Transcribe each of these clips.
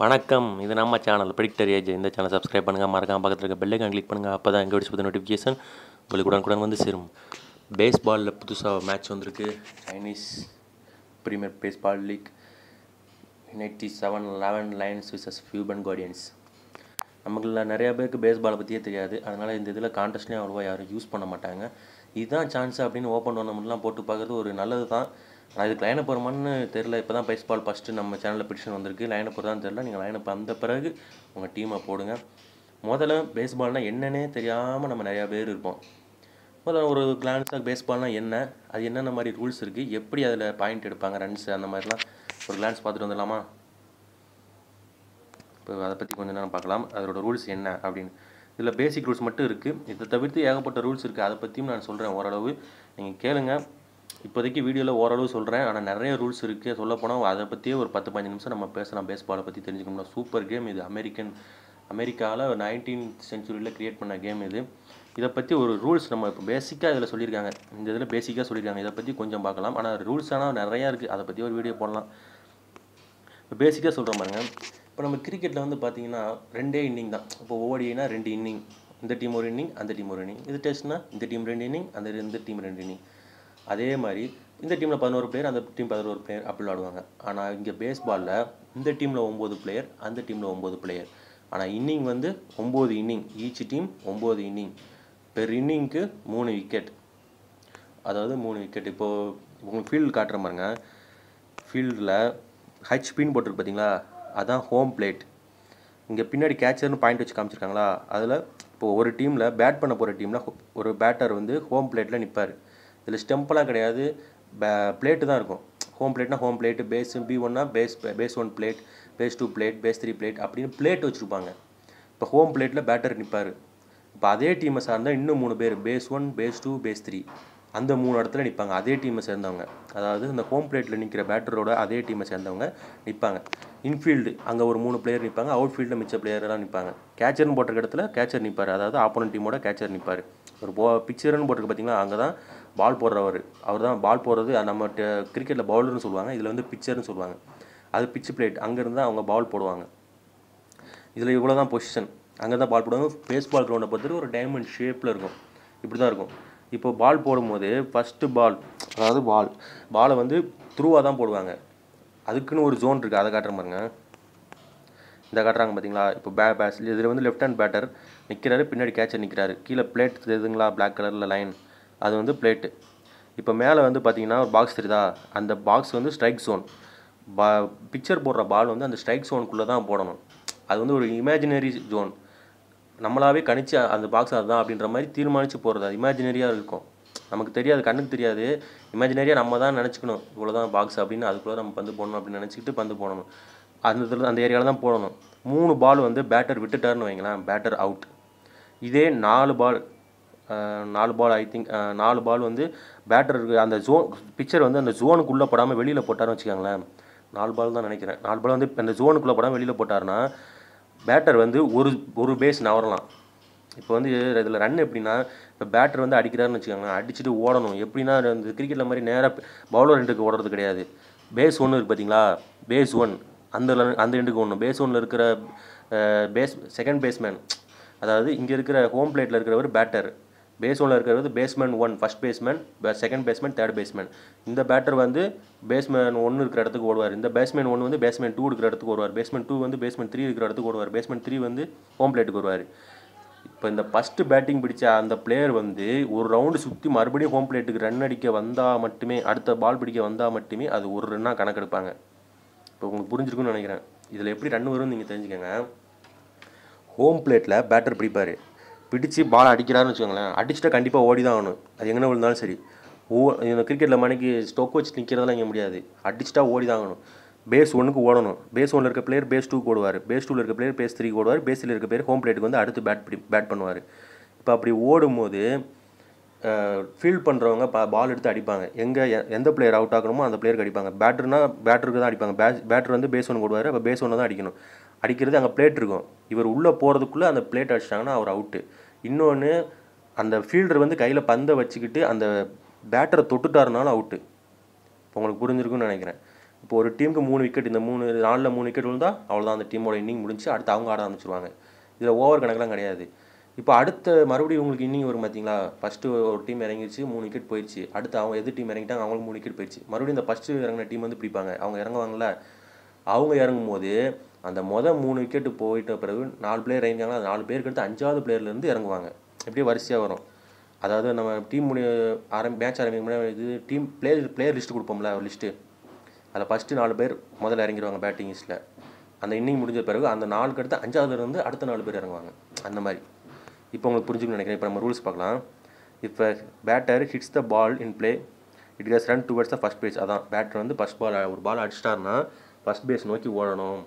வணக்கம் இது நம்ம சேனல் பிரிக்டர் ஏஜ் இந்த சேனல் சப்ஸ்கிரைப் பண்ணுங்கள் மறக்காம பக்கத்தில் இருக்க பெல்லைக்கான் கிளிக் பண்ணுங்கள் அப்போ தான் எங்கள் பற்றி நோட்டிஃபிகேஷன் உங்களுக்கு உடனுக்குடன் வந்து சேரும் பேஸ்பாலில் புதுசாக மேட்ச் வந்திருக்கு Chinese premier baseball league ninety seven eleven lions விசஸ் ஃபியூபன் கார்டியன்ஸ் நமக்குள்ள நிறையா பேருக்கு பேஸ்பாலை பற்றியே தெரியாது அதனால் இந்த இதில் கான்டெஸ்ட்லேயும் அவ்வளோவா யாரும் யூஸ் பண்ண மாட்டாங்க இதுதான் சான்ஸ் அப்படின்னு ஓப்பன் பண்ண முடியலாம் போட்டு பார்க்குறது ஒரு நல்லது தான் நான் இதுக்கு லைனப் போகிறோமான்னு தெரில இப்போ தான் பேஸ்பால் ஃபஸ்ட்டு நம்ம சேனலில் பிடிஷன் வந்திருக்கு லைனப் வருதான்னு தெரில நீங்கள் லைனப் வந்த பிறகு உங்கள் டீமை போடுங்க முதல்ல பேஸ்பால்னால் என்னன்னே தெரியாமல் நம்ம நிறையா பேர் இருப்போம் முதல்ல ஒரு கிளான்ஸாக பேஸ்பால்னால் என்ன அது என்னென்ன மாதிரி ரூல்ஸ் இருக்குது எப்படி அதில் பாயிண்ட் எடுப்பாங்க ரன்ஸ் அந்த மாதிரிலாம் ஒரு கிளான்ஸ் பார்த்துட்டு வந்துடலாமா இப்போ அதை பற்றி கொஞ்சம் நேரம் பார்க்கலாம் அதோட ரூல்ஸ் என்ன அப்படின்னு இதில் பேசிக் ரூல்ஸ் மட்டும் இருக்குது இதை தவிர்த்து ஏகப்பட்ட ரூல்ஸ் இருக்குது அதை பற்றியும் நான் சொல்கிறேன் ஓரளவு நீங்கள் கேளுங்கள் இப்போதைக்கு வீடியோவில் ஓரளவு சொல்கிறேன் ஆனால் நிறைய ரூல்ஸ் இருக்குது சொல்லப்போனால் அதை பற்றியே ஒரு பத்து பதினஞ்சு நிமிஷம் நம்ம பேசலாம் பேஸ்பாலை பற்றி தெரிஞ்சுக்கணும்னா சூப்பர் கேம் இது அமெரிக்கன் அமெரிக்காவில் நைன்டீன் சென்ச்சுரியில் க்ரியேட் பண்ண கேம் இது இதை பற்றி ஒரு ரூல்ஸ் நம்ம இப்போ பேசிக்காக இதில் சொல்லியிருக்காங்க இந்த இதில் பேசிக்காக சொல்லியிருக்காங்க இதை பற்றி கொஞ்சம் பார்க்கலாம் ஆனால் ரூல்ஸ் ஆனால் நிறையா இருக்குது அதை பற்றி ஒரு வீடியோ போடலாம் இப்போ பேசிக்காக சொல்கிற பாருங்க இப்போ நம்ம கிரிக்கெட்டில் வந்து பார்த்தீங்கன்னா ரெண்டே இன்னிங் தான் இப்போ ஓடினா ரெண்டு இன்னிங் இந்த டீம் ஒரு இன்னிங் அந்த டீம் ஒரு இன்னிங் இது டெஸ்ட்னா இந்த டீம் ரெண்டு இன்னிங் அந்த இந்த டீம் ரெண்டு இன்னிங் அதே மாதிரி இந்த டீமில் பதினோரு பிளேயர் அந்த டீம் பதினோரு பிளேயர் அப்படி விளாடுவாங்க ஆனால் இங்கே பேஸ்பாலில் இந்த டீமில் ஒம்பது பிளேயர் அந்த டீமில் ஒம்பது பிளேயர் ஆனால் இன்னிங் வந்து ஒம்பது இன்னிங் ஈச் டீம் ஒம்பது இன்னிங் பெர் இன்னிங்க்கு மூணு விக்கெட் அதாவது மூணு விக்கெட் இப்போது உங்களுக்கு ஃபீல்டு காட்டுற மாதிரிங்க ஃபீல்டில் ஹச் பின் போட்டிருக்கு பார்த்தீங்களா அதுதான் ஹோம் பிளேட் இங்கே பின்னாடி கேச்சர்னு பாயிண்ட் வச்சு காமிச்சிருக்காங்களா அதில் இப்போது ஒரு டீமில் பேட் பண்ண போகிற டீமில் ஒரு பேட்டர் வந்து ஹோம் பிளேட்டில் நிற்பார் இதில் ஸ்டெம்பெல்லாம் கிடையாது பிளேட்டு தான் இருக்கும் ஹோம் பிளேட்னா ஹோம் பிளேட்டு பேஸ் பி ஒன்னா base base one plate base two plate base three plate அப்படின்னு பிளேட் வச்சுருப்பாங்க இப்போ ஹோம் பிளேட்டில் பேட்டர் நிற்பார் இப்போ அதே டீமை சார்ந்தால் இன்னும் மூணு பேர் base one base two base three அந்த மூணு இடத்துல நிற்பாங்க அதே டீமை சேர்ந்தவங்க அதாவது இந்த ஹோம் பிளேட்டில் நிற்கிற பேட்டரோட அதே டீமை சேர்ந்தவங்க நிற்பாங்க இன்ஃபீல்டு அங்கே ஒரு மூணு பிளேயர் நிற்பாங்க அவுட் ஃபீல்டில் மிச்ச பிளேயரெல்லாம் நிற்பாங்க கேச்சர்னு போட்டிருக்க இடத்துல கேச்சர் நிற்பார் அதாவது ஆப்போனன்ட் டீமோட கேச்சர் நிற்பார் ஒரு போ பிக்சர்னு போட்டிருக்க பார்த்தீங்களா அங்கே தான் பால் போடுறவர் அவர் தான் பால் போடுறது நம்ம கிரிக்கெட்டில் பவுலர்னு சொல்லுவாங்க இதில் வந்து பிச்சர்னு சொல்லுவாங்க அது பிச்சு பிளேட் அங்கேருந்து தான் அவங்க பால் போடுவாங்க இதில் இவ்வளோ தான் பொசிஷன் அங்கே தான் பால் போடுவாங்க பேஸ்பால் க்ரௌண்டை பார்த்துட்டு ஒரு டைமண்ட் ஷேப்பில் இருக்கும் இப்படி தான் இருக்கும் இப்போ பால் போடும்போது ஃபஸ்ட்டு பால் அதாவது பால் பாலை வந்து த்ரூவாக தான் போடுவாங்க அதுக்குன்னு ஒரு ஜோன் இருக்குது அதை காட்டுற பாருங்க இந்த காட்டுறாங்க பார்த்தீங்களா இப்போ பே பேஸ் இதில் வந்து லெஃப்ட் ஹேண்ட் பேட்டர் நிற்கிறாரு பின்னாடி கேட்சர் நிற்கிறாரு கீழே பிளேட் தெரியுதுங்களா பிளாக் கலரில் லைன் அது வந்து பிளேட்டு இப்போ மேலே வந்து பார்த்தீங்கன்னா ஒரு பாக்ஸ் தெரியுதா அந்த பாக்ஸ் வந்து ஸ்ட்ரைக் ஜோன் பா பிக்சர் போடுற பால் வந்து அந்த ஸ்ட்ரைக் ஜோனுக்குள்ளே தான் போடணும் அது வந்து ஒரு இமேஜினரி ஜோன் நம்மளாவே கணிச்சு அந்த பாக்ஸ் அதுதான் அப்படின்ற மாதிரி தீர்மானித்து போகிறது அது இமேஜினரியாக இருக்கும் நமக்கு தெரியாது கண்ணுக்கு தெரியாது இமேஜினரியாக நம்ம தான் நினச்சிக்கணும் இவ்வளோ தான் பாக்ஸ் அப்படின்னு அதுக்குள்ளே நம்ம பந்து போடணும் அப்படின்னு நினச்சிக்கிட்டு பந்து போடணும் அந்த இதில் அந்த ஏரியாவில் தான் போடணும் மூணு பால் வந்து பேட்டர் விட்டுட்டார்னு வைங்களேன் பேட்டர் அவுட் இதே நாலு பால் நாலு பால் ஐ திங்க் நாலு பால் வந்து பேட்டர் இருக்குது அந்த ஜோன் பிக்சர் வந்து அந்த ஜோனுக்குள்ளே போடாமல் வெளியில் போட்டார்னு வச்சுக்கோங்களேன் நாலு பால் தான் நினைக்கிறேன் நாலு பால் வந்து அந்த ஜோனுக்குள்ளே போடாமல் வெளியில் போட்டார்னா பேட்டர் வந்து ஒரு ஒரு பேஸ் நவரலாம் இப்போ வந்து இதில் ரன் எப்படின்னா இப்போ பேட்டர் வந்து அடிக்கிறாருன்னு வச்சுக்காங்க அடிச்சுட்டு ஓடணும் எப்படின்னா இந்த கிரிக்கெட்டில் மாதிரி நேராக பவுலர் ரெண்டுக்கு ஓடுறது கிடையாது பேஸ் ஒன்று இருக்குது பார்த்தீங்களா பேஸ் ஒன் அந்த அந்த ரெண்டுக்கு ஒன்று பேஸ் ஒன்றில் இருக்கிற பேஸ் செகண்ட் பேஸ்மேன் அதாவது இங்கே இருக்கிற ஹோம் பிளேட்டில் இருக்கிறவர் பேட்டர் பேஸ் ஒன்றில் இருக்கிறது baseman one first baseman second baseman third baseman இந்த பேட்டர் வந்து பேஸ்மேன் ஒன்று இருக்கிற இடத்துக்கு ஓடுவார் இந்த பேஸ்மேன் ஒன்று வந்து பேஸ்மேன் டூ இருக்கிற இடத்துக்கு ஓடுவார் பேஸ்மேன் டூ வந்து பேஸ்மேன் த்ரீ இருக்கிற இடத்துக்கு ஓடுவார் பேஸ்மேன் த்ரீ வந்து ஹோம் பிளேட்டுக்கு வருவார் இப்போ இந்த ஃபஸ்ட்டு பேட்டிங் பிடிச்ச அந்த பிளேயர் வந்து ஒரு ரவுண்டு சுற்றி மறுபடியும் ஹோம் பிளேட்டுக்கு ரன் அடிக்க வந்தால் மட்டுமே அடுத்த பால் பிடிக்க வந்தால் மட்டுமே அது ஒரு ரன்னாக கணக்கெடுப்பாங்க இப்போ உங்களுக்கு புரிஞ்சிருக்குன்னு நினைக்கிறேன் இதில் எப்படி ரன் வரும்னு நீங்கள் தெரிஞ்சுக்கோங்க ஹோம் பிளேட்டில் பேட்டர் பிடிப்பார் பிடிச்சி பால் அடிக்கிறாருன்னு வச்சுக்கோங்களேன் அடிச்சுட்டு கண்டிப்பாக ஓடி தான் ஆகணும் அது எங்கே விழுந்தாலும் சரி ஓ இந்த கிரிக்கெட்டில் மணிக்கு ஸ்டோக் வச்சு நிற்கிறதெல்லாம் இங்கே முடியாது அடிச்சுட்டா ஓடி தான் ஆகணும் பேஸ் ஒன்றுக்கு ஓடணும் பேஸ் ஒன்றில் இருக்க பிளேயர் பேஸ் டூக்கு ஓடுவார் பேஸ் டூவில் இருக்க பிளேயர் பேஸ் த்ரீ ஓடுவார் பேஸில் இருக்க பிளேயர் ஹோம் பிளேட்டுக்கு வந்து அடுத்து பேட் பிடி பேட் பண்ணுவார் இப்போ அப்படி ஓடும்போது ஃபீல்ட் பண்ணுறவங்க பா பால் எடுத்து அடிப்பாங்க எங்கே எந்த பிளேயர் அவுட் ஆகணுமோ அந்த பிளேயருக்கு அடிப்பாங்க பேட்டர்னா பேட்டருக்கு தான் அடிப்பாங்க பேட் பேட்டர் வந்து பேஸ் ஒன்று போடுவார் அப்போ பேஸ் ஒன்று தான் அடிக்கணும் அடிக்கிறது அங்கே பிளேட் இருக்கும் இவர் உள்ளே போகிறதுக்குள்ளே அந்த பிளேட் அடிச்சிட்டாங்கன்னா அவர் அவுட்டு இன்னொன்று அந்த ஃபீல்டர் வந்து கையில் பந்தை வச்சுக்கிட்டு அந்த பேட்டரை தொட்டுட்டாருனாலும் அவுட்டு இப்போ உங்களுக்கு புரிஞ்சிருக்குன்னு நினைக்கிறேன் இப்போ ஒரு டீமுக்கு மூணு விக்கெட் இந்த மூணு நாலில் மூணு விக்கெட் விழுந்தால் அவ்வளோதான் அந்த டீமோட இன்னிங் முடிஞ்சு அடுத்து அவங்க ஆட ஆரம்பிச்சிருவாங்க இதில் ஓவர் கணக்கெலாம் கிடையாது இப்போ அடுத்த மறுபடியும் உங்களுக்கு இன்னிங் வரும் பார்த்தீங்களா ஃபஸ்ட்டு ஒரு டீம் இறங்கிடுச்சு மூணு விக்கெட் போயிடுச்சு அடுத்து அவங்க எது டீம் இறங்கிட்டாங்க அவங்களுக்கு மூணு விக்கெட் போயிடுச்சு மறுபடியும் இந்த ஃபஸ்ட்டு இறங்கின டீம் வந்து பிடிப்பாங்க அவங்க இறங்குவாங்கள அவங்க இறங்கும் போது அந்த மொதல் மூணு விக்கெட்டு போயிட்ட பிறகு நாலு பிளேயர் இறங்கினாங்கன்னா அது நாலு பேருக்கு எடுத்து அஞ்சாவது பிளேயர்லேருந்து இறங்குவாங்க எப்படியே வரிசையாக வரும் அதாவது நம்ம டீம் முடிய ஆரம்பி மேட்ச் ஆரம்பிக்கும் இது டீம் பிளேயர் பிளேயர் லிஸ்ட்டு கொடுப்போம்ல ஒரு லிஸ்ட்டு அதில் ஃபஸ்ட்டு நாலு பேர் முதல்ல இறங்கிடுவாங்க பேட்டிங் லிஸ்ட்டில் அந்த இன்னிங் முடிஞ்ச பிறகு அந்த நாலுக்கு அடுத்து அஞ்சாவது இருந்து அடுத்த நாலு பேர் இறங்குவாங்க அந்த மாதிரி இப்போ உங்களுக்கு புரிஞ்சுக்கணும் நினைக்கிறேன் இப்போ நம்ம ரூல்ஸ் பார்க்கலாம் இப்போ batter hits the ball in play it gets run towards the first base அதான் பேட்டர் வந்து ஃபஸ்ட் பால் ஒரு பால் அடிச்சிட்டாருன்னா ஃபஸ்ட் பேஸ் நோக்கி ஓடணும்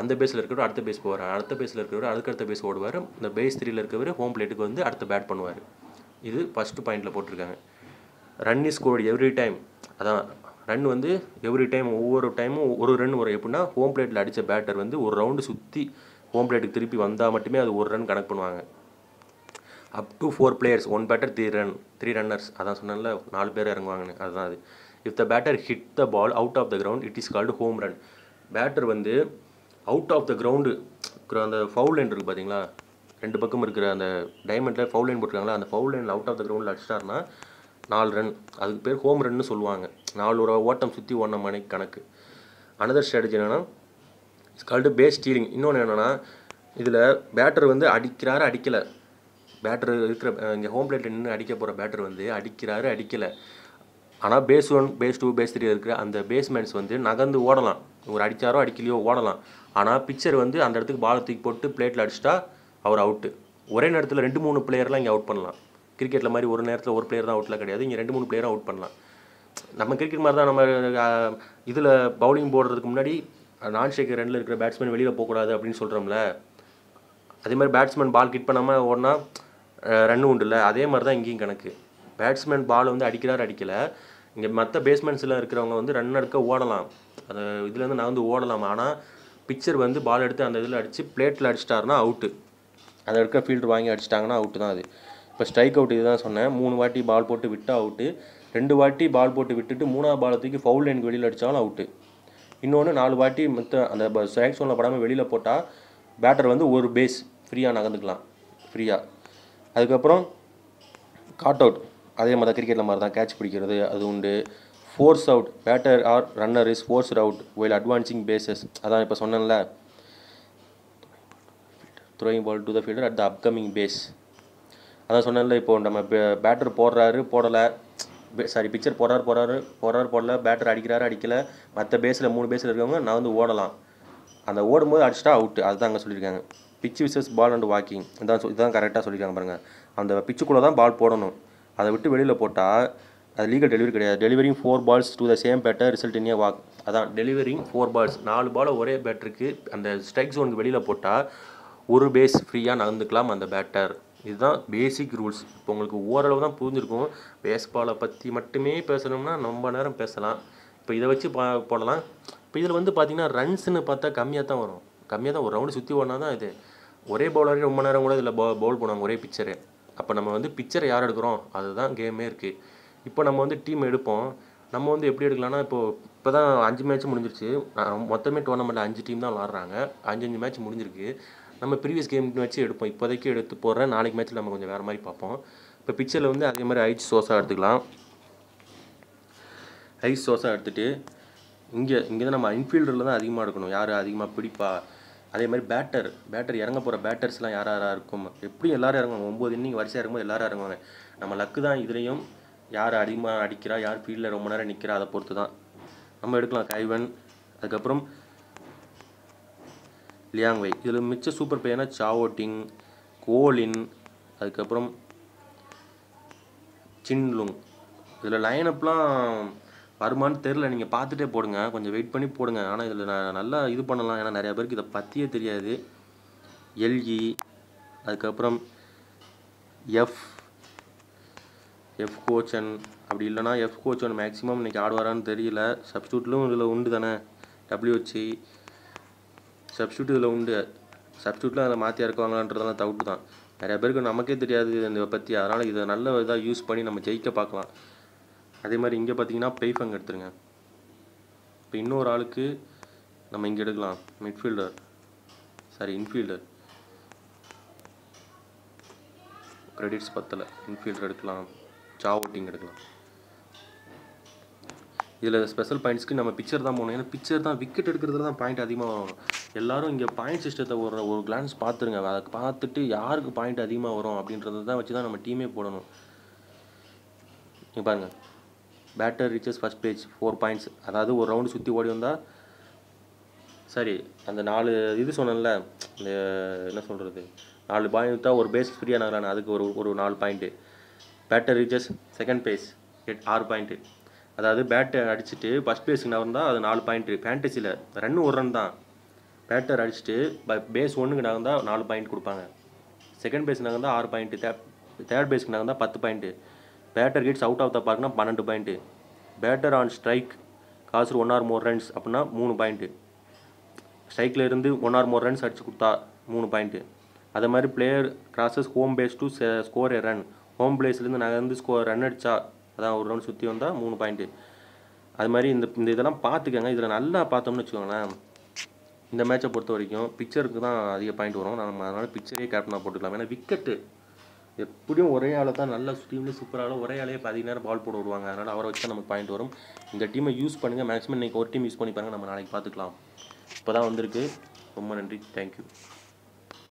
அந்த பேஸில் இருக்கிறவர் அடுத்த பேஸ் போவார் அடுத்த பேஸில் இருக்கிறவர் அதுக்கடுத்த பேஸ் ஓடுவார் இந்த பேஸ் த்ரீயில் இருக்கிறவர் ஹோம் பிளேட்டுக்கு வந்து அடுத்த பேட் பண்ணுவார் இது ஃபஸ்ட்டு பாயிண்டில் போட்டிருக்காங்க run is scored every time அதான் ரன் வந்து எவ்ரி டைம் ஒவ்வொரு டைமும் ஒரு ரன் வரும் எப்படின்னா ஹோம் பிளேட்டில் அடித்த பேட்டர் வந்து ஒரு ரவுண்டு சுற்றி ஹோம் பிளேட்டுக்கு திருப்பி வந்தால் மட்டுமே அது ஒரு ரன் கனெக்ட் பண்ணுவாங்க up to four players one batter three run three runners அதான் சொன்னால நாலு பேர் இறங்குவாங்கன்னு அதுதான் அது if the batter hit the ball out of the ground it is called home run batter வந்து அவுட் ஆஃப் த கிரவுண்டு அந்த ஃபவுல் லைன் இருக்குது பார்த்தீங்களா ரெண்டு பக்கம் இருக்கிற அந்த டைமண்டில் ஃபவுல் லைன் போட்டிருக்காங்களா அந்த ஃபவுல் லைனில் அவுட் ஆஃப் த கிரவுண்டில் அடிச்சிட்டாருன்னா நாலு ரன் அதுக்கு பேர் ஹோம் ரன்னு சொல்லுவாங்க நாலு ஒரு ஓட்டம் சுற்றி ஓடின மணிக்கு கணக்கு அனதர் ஸ்ட்ராட்டஜி என்னென்னா இட்ஸ் கால்டு பேஸ் ஸ்டீலிங் இன்னொன்று என்னென்னா இதில் பேட்டர் வந்து அடிக்கிறாரு அடிக்கலை பேட்டர் இருக்கிற இங்கே ஹோம் பிளேட்டில் நின்று அடிக்க போகிற பேட்டர் வந்து அடிக்கிறாரு அடிக்கலை ஆனால் base one base two base three இருக்கிற அந்த பேஸ்மெண்ட்ஸ் வந்து நகர்ந்து ஓடலாம் ஒரு அடித்தாரோ அடிக்கலையோ ஓடலாம் ஆனால் பிக்சர் வந்து அந்த இடத்துக்கு பால் தூக்கி போட்டு பிளேட்டில் அடிச்சிட்டா அவர் அவுட்டு ஒரே நேரத்தில் ரெண்டு மூணு பிளேயர்லாம் இங்கே அவுட் பண்ணலாம் கிரிக்கெட்டில் மாதிரி ஒரு நேரத்தில் ஒரு பிளேயர் தான் அவுட்லாம் கிடையாது இங்கே ரெண்டு மூணு பிளேயரும் அவுட் பண்ணலாம் நம்ம கிரிக்கெட் மாதிரி தான் நம்ம இதில் பவுலிங் போடுறதுக்கு முன்னாடி நான் ஷேக்கர் ரெண்டில் இருக்கிற பேட்ஸ்மேன் வெளியில் போகக்கூடாது அப்படின்னு சொல்கிறோம்ல அதே மாதிரி பேட்ஸ்மேன் பால் கிட் பண்ணாமல் ஓடனா ரன்னு உண்டுல்ல அதே மாதிரி தான் இங்கேயும் கணக்கு பேட்ஸ்மேன் பால் வந்து அடிக்கிறார் அடிக்கலை இங்கே மற்ற பேட்ஸ்மேன்ஸ்லாம் இருக்கிறவங்க வந்து ரன் எடுக்க ஓடலாம் அந்த இதுலேருந்து நான் வந்து ஓடலாம் ஆனால் பிக்சர் வந்து பால் எடுத்து அந்த இதில் அடித்து பிளேட்டில் அடிச்சிட்டாருன்னா அவுட்டு அதில் இருக்கிற ஃபீல்டு வாங்கி அடிச்சிட்டாங்கன்னா அவுட்டு தான் அது இப்போ ஸ்ட்ரைக் அவுட் இதுதான் சொன்னேன் மூணு வாட்டி பால் போட்டு விட்டு அவுட்டு ரெண்டு வாட்டி பால் போட்டு விட்டுட்டு மூணாவது பாலத்துக்கு தூக்கி ஃபவுல் லைனுக்கு வெளியில் அடித்தாலும் அவுட்டு இன்னொன்று நாலு வாட்டி மற்ற அந்த ஸ்ட்ரைக் சோனில் படாமல் வெளியில் போட்டால் பேட்டர் வந்து ஒரு பேஸ் ஃப்ரீயாக நகர்ந்துக்கலாம் ஃப்ரீயாக அதுக்கப்புறம் காட் அவுட் அதே மாதிரி கிரிக்கெட்டில் மாதிரி தான் கேட்ச் பிடிக்கிறது அது உண்டு force out batter or runner is force out while advancing bases அதான் இப்போ சொன்னேன்ல throwing ball to the fielder at the upcoming base அதான் சொன்னேன்ல இப்போ நம்ம பேட்டர் போடுறாரு போடலை சாரி பிக்சர் போடுறாரு போடுறாரு போடுறாரு போடல பேட்டர் அடிக்கிறாரு அடிக்கலை மற்ற பேஸில் மூணு பேஸில் இருக்கவங்க நான் வந்து ஓடலாம் அந்த ஓடும் போது அடிச்சுட்டா அவுட்டு அதுதான் அங்கே சொல்லியிருக்காங்க pitch versus ball and walking இதான் இதான் கரெக்டாக சொல்லியிருக்காங்க பாருங்கள் அந்த பிச்சுக்குள்ளே தான் பால் போடணும் அதை விட்டு வெளியில் போட்டால் அது லீகல் டெலிவரி கிடையாது delivering four balls to the same batter result in walk அதான் டெலிவரிங் ஃபோர் பால்ஸ் நாலு பால் ஒரே பேட்டருக்கு அந்த ஸ்ட்ரைக் ஜோனுக்கு வெளியில் போட்டால் ஒரு பேஸ் ஃப்ரீயாக நடந்துக்கலாம் அந்த பேட்டர் இதுதான் பேசிக் ரூல்ஸ் இப்போ உங்களுக்கு ஓரளவு தான் புரிஞ்சிருக்கும் பேஸ்பாலை பற்றி மட்டுமே பேசணும்னா ரொம்ப நேரம் பேசலாம் இப்போ இதை வச்சு பா போடலாம் இப்போ இதில் வந்து பார்த்திங்கன்னா ரன்ஸ்னு பார்த்தா கம்மியாக தான் வரும் கம்மியாக தான் ஒரு ரவுண்டு சுற்றி ஓடினா தான் இது ஒரே பவுலரே ரொம்ப நேரம் கூட இதில் பவுல் போனாங்க ஒரே பிக்சரு அப்போ நம்ம வந்து பிக்சரை யார் எடுக்கிறோம் அதுதான் கேமே இருக்குது இப்போ நம்ம வந்து டீம் எடுப்போம் நம்ம வந்து எப்படி எடுக்கலாம்னா இப்போது இப்போ தான் அஞ்சு மேட்ச் முடிஞ்சிருச்சு மொத்தமே டோர்னமெண்ட்டில் அஞ்சு டீம் தான் விளாட்றாங்க அஞ்சு அஞ்சு மேட்ச் முடிஞ்சிருக்கு நம்ம ப்ரீவியஸ் கேம் வச்சு எடுப்போம் இப்போதைக்கு எடுத்து போடுறேன் நாளைக்கு மேட்ச்சில் நம்ம கொஞ்சம் வேறு மாதிரி பார்ப்போம் இப்போ பிக்சரில் வந்து அதே மாதிரி ஐஸ் சோஸாக எடுத்துக்கலாம் ஐஸ் சோஸாக எடுத்துகிட்டு இங்கே இங்கே தான் நம்ம இன்ஃபீல்டரில் தான் அதிகமாக எடுக்கணும் யார் அதிகமாக பிடிப்பா அதே மாதிரி பேட்டர் பேட்டர் இறங்க போகிற பேட்டர்ஸ்லாம் யார் யாராக இருக்கும் எப்படி எல்லோரும் இறங்குவாங்க ஒம்பது இன்னிங் வரிசையாக இருக்கும்போது எல்லோரும் இறங்குவாங்க நம்ம லக்கு தான் இதுலேயும் யார் அதிகமாக அடிக்கிறா யார் ஃபீல்டில் ரொம்ப நேரம் நிற்கிறா அதை பொறுத்து தான் நம்ம எடுக்கலாம் கைவன் அதுக்கப்புறம் லியாங்வை இதில் மிச்ச சூப்பர் பிளேயர்னா சாவோட்டிங் கோலின் அதுக்கப்புறம் சின்லுங் இதில் லைன் அப்லாம் வருமானு தெரில நீங்கள் பார்த்துட்டே போடுங்க கொஞ்சம் வெயிட் பண்ணி போடுங்க ஆனால் இதில் நான் நல்லா இது பண்ணலாம் ஏன்னா நிறையா பேருக்கு இதை பற்றியே தெரியாது எல்இ e, அதுக்கப்புறம் எஃப் எஃப் கோச்சன் அப்படி இல்லைனா எஃப் கோச்சன் மேக்ஸிமம் இன்றைக்கி ஆடுவாரான்னு தெரியல சப்ஸ்டியூட்லும் இதில் உண்டு தானே டபிள்யூஹெச்சி சப்ஸ்டியூட் இதில் உண்டு சப்ஸ்டியூட்லாம் அதில் மாற்றி இறக்குவாங்களான்றதெல்லாம் டவுட்டு தான் நிறைய பேருக்கு நமக்கே தெரியாது இதை பற்றி அதனால் இதை நல்ல இதாக யூஸ் பண்ணி நம்ம ஜெயிக்க பார்க்கலாம் அதே மாதிரி இங்கே பார்த்தீங்கன்னா பெய்ஃபங் எடுத்துருங்க இப்போ இன்னொரு ஆளுக்கு நம்ம இங்கே எடுக்கலாம் மிட்ஃபீல்டர் சாரி இன்ஃபீல்டர் கிரெடிட்ஸ் பத்தலை இன்ஃபீல்டர் எடுக்கலாம் சா ஓட்டிங் எடுக்கலாம் இதில் ஸ்பெஷல் பாயிண்ட்ஸ்க்கு நம்ம பிக்சர் தான் போகணும் ஏன்னா பிக்சர் தான் விக்கெட் எடுக்கிறதுல தான் பாயிண்ட் அதிகமாக வரும் எல்லோரும் இங்கே பாயிண்ட் சிஸ்டத்தை ஒரு ஒரு கிளான்ஸ் பார்த்துருங்க அதை பார்த்துட்டு யாருக்கு பாயிண்ட் அதிகமாக வரும் அப்படின்றத தான் வச்சு தான் நம்ம டீமே போடணும் இங்கே பாருங்கள் batter reaches first base four points அதாவது ஒரு ரவுண்டு சுற்றி ஓடி வந்தால் சரி அந்த நாலு இது சொன்னேன்ல இந்த என்ன சொல்கிறது நாலு பாயிண்ட் தான் ஒரு பேஸ் ஃப்ரீயாக நாங்கள் அதுக்கு ஒரு ஒரு நாலு point batter reaches second base எட் ஆறு பாயிண்ட்டு அதாவது பேட்டை அடிச்சுட்டு ஃபஸ்ட் பேஸுக்கு நகர்ந்தால் அது நாலு பாயிண்ட்டு ஃபேண்டசியில் ரன் ஒரு ரன் தான் பேட்டர் அடிச்சுட்டு பேஸ் ஒன்றுக்கு நகர்ந்தால் நாலு பாயிண்ட் கொடுப்பாங்க செகண்ட் பேஸ் நகர்ந்தால் ஆறு பாயிண்ட்டு தேர்ட் பேஸ்க்கு நகர்ந்தால் பத்து point batter hits out of the பார்க்னா பன்னெண்டு point batter on strike causes one or more runs அப்படின்னா மூணு பாயிண்ட்டு ஸ்ட்ரைக்கில் இருந்து ஒன் ஆர் மோர் ரன்ஸ் அடித்து கொடுத்தா மூணு பாயிண்ட்டு அதே மாதிரி player crosses home base to score a run home பிளேஸ்லேருந்து நகர்ந்து ஸ்கோர் ரன் அடித்தா அதான் ஒரு ரவுண்ட் சுற்றி வந்தால் மூணு பாயிண்ட்டு அது மாதிரி இந்த இந்த இதெல்லாம் பார்த்துக்கோங்க இதில் நல்லா பார்த்தோம்னு வச்சுக்கோங்களேன் இந்த மேட்சை பொறுத்த வரைக்கும் பிக்சருக்கு தான் அதிக பாயிண்ட் வரும் நம்ம அதனால் பிக்சரே கேப்டனாக போட்டுக்கலாம் ஏன்னா விக்கெட்டு எப்படியும் ஒரே ஆளை தான் நல்லா டீமில் சூப்பராக ஒரே ஆளே அதிக நேரம் பால் போட விடுவாங்க அதனால் அவரை வச்சு நமக்கு பாயிண்ட் வரும் இந்த டீமை யூஸ் பண்ணுங்கள் மேக்ஸிமம் இன்றைக்கி ஒரு டீம் யூஸ் பண்ணி பாருங்கள் நம்ம நாளைக்கு பார்த்துக்கலாம் இப்போ தான் வந்திருக்கு ரொம்ப நன்றி தேங்க்யூ